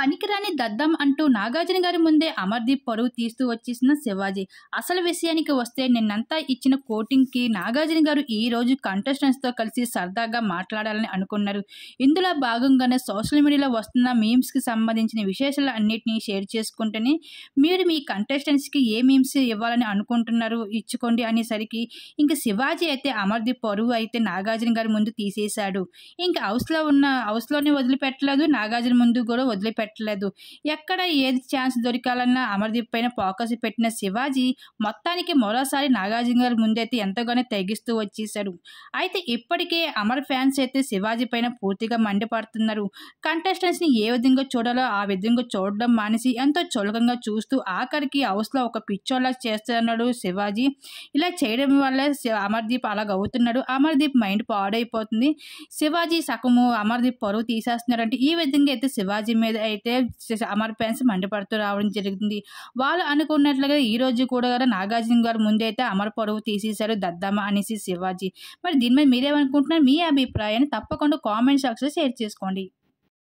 పనికిరాని దద్దం అంటూ నాగార్జున గారి ముందే అమర్ది పరువు తీస్తూ వచ్చేసిన శివాజీ అసలు విషయానికి వస్తే నిన్నంతా ఇచ్చిన కోటింగ్కి నాగార్జున గారు ఈ రోజు కంటెస్టెంట్స్తో కలిసి సరదాగా మాట్లాడాలని అనుకున్నారు ఇందులో భాగంగానే సోషల్ మీడియాలో వస్తున్న మీమ్స్కి సంబంధించిన విశేషాలు అన్నింటినీ షేర్ చేసుకుంటేనే మీరు మీ కంటెస్టెంట్స్కి ఏ మీమ్స్ ఇవ్వాలని అనుకుంటున్నారు ఇచ్చుకోండి అనేసరికి ఇంక శివాజీ అయితే అమర్ది పరువు అయితే నాగార్జున గారి ముందు తీసేశాడు ఇంక హౌస్లో ఉన్న హౌస్లోనే వదిలిపెట్టలేదు నాగార్జున ముందు కూడా వదిలిపెట్ట పెట్టలేదు ఎక్కడ ఏది ఛాన్స్ దొరికాలన్నా అమర్దీప్ పైన ఫోకస్ పెట్టిన శివాజీ మొత్తానికి మరోసారి నాగార్జున గారి ముందైతే ఎంతగానో తెగిస్తూ వచ్చేశారు అయితే ఇప్పటికే అమర్ ఫ్యాన్స్ అయితే శివాజీ పైన పూర్తిగా మండిపడుతున్నారు ని ఏ విధంగా చూడాలో ఆ విధంగా చూడడం మానేసి ఎంతో చులకంగా చూస్తూ ఆఖరికి హౌస్లో ఒక పిచ్చోలా చేస్తున్నాడు శివాజీ ఇలా చేయడం వల్ల అమర్దీప్ అలాగ అవుతున్నాడు అమర్దీప్ మైండ్ పాడైపోతుంది శివాజీ సగము అమర్దీప్ పరువు తీసేస్తున్నాడు అంటే ఈ విధంగా అయితే శివాజీ మీద అయితే అమర్ ఫ్యాన్స్ మండిపడుతూ రావడం జరిగింది వాళ్ళు అనుకున్నట్లుగా ఈ రోజు కూడా కదా నాగార్జున గారు ముందైతే అమర్ పొడవు తీసేశారు దద్దమ్మ అనేసి శివాజీ మరి దీని మీద మీరేమనుకుంటున్నారు మీ అభిప్రాయాన్ని తప్పకుండా కామెంట్ సెక్షన్లో షేర్ చేసుకోండి